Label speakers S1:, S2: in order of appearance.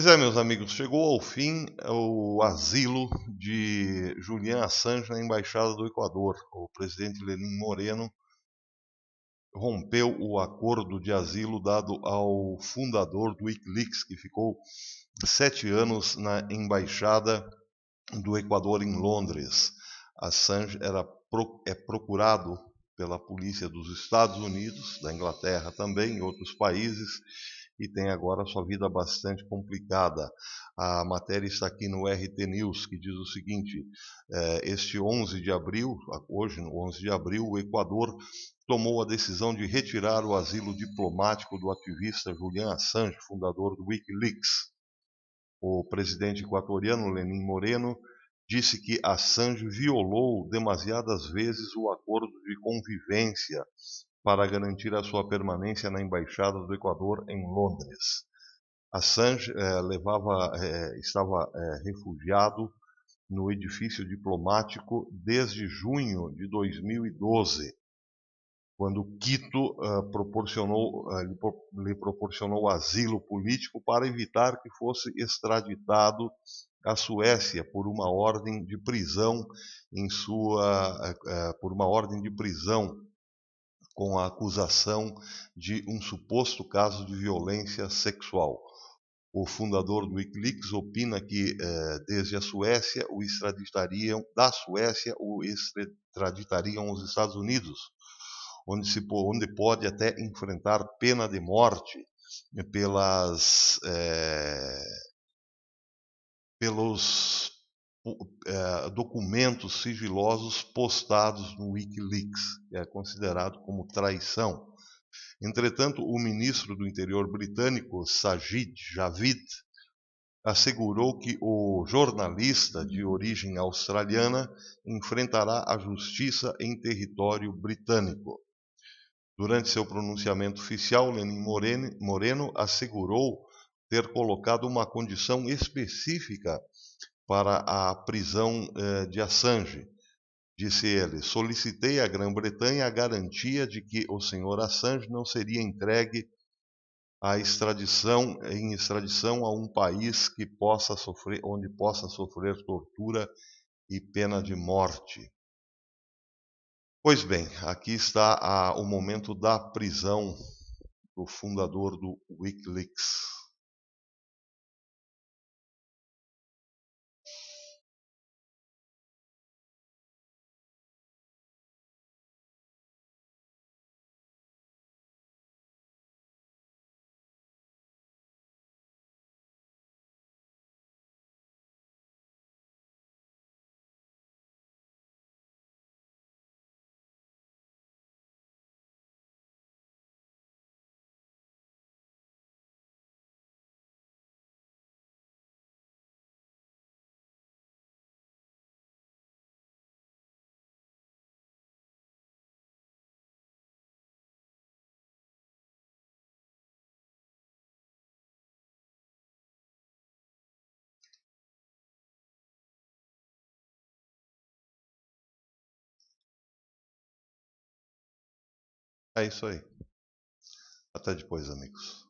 S1: Pois é, meus amigos, chegou ao fim o asilo de Julian Assange na Embaixada do Equador. O presidente Lenin Moreno rompeu o acordo de asilo dado ao fundador do Wikileaks, que ficou sete anos na Embaixada do Equador em Londres. Assange era, é procurado pela polícia dos Estados Unidos, da Inglaterra também, e outros países e tem agora sua vida bastante complicada. A matéria está aqui no RT News, que diz o seguinte: eh, este 11 de abril, hoje, no 11 de abril, o Equador tomou a decisão de retirar o asilo diplomático do ativista Julian Assange, fundador do Wikileaks. O presidente equatoriano Lenin Moreno disse que Assange violou demasiadas vezes o acordo de convivência para garantir a sua permanência na Embaixada do Equador em Londres. Assange eh, levava, eh, estava eh, refugiado no edifício diplomático desde junho de 2012, quando Quito proporcionou, lhe proporcionou asilo político para evitar que fosse extraditado à Suécia por uma ordem de prisão em sua por uma ordem de prisão com a acusação de um suposto caso de violência sexual. O fundador do Wikileaks opina que eh, desde a Suécia o extraditariam da Suécia o extraditariam aos Estados Unidos, onde se onde pode até enfrentar pena de morte pelas eh, pelos é, documentos sigilosos postados no Wikileaks, que é considerado como traição. Entretanto, o ministro do Interior britânico, Sajid Javid, assegurou que o jornalista de origem australiana enfrentará a justiça em território britânico. Durante seu pronunciamento oficial, Lenin Moreno assegurou ter colocado uma condição específica para a prisão eh, de Assange. Disse ele: Solicitei à Grã-Bretanha a garantia de que o senhor Assange não seria entregue à extradição em extradição a um país que possa sofrer onde possa sofrer tortura e pena de morte. Pois bem, aqui está a, ah, o momento da prisão do fundador do Wikileaks. É isso aí. Até depois, amigos.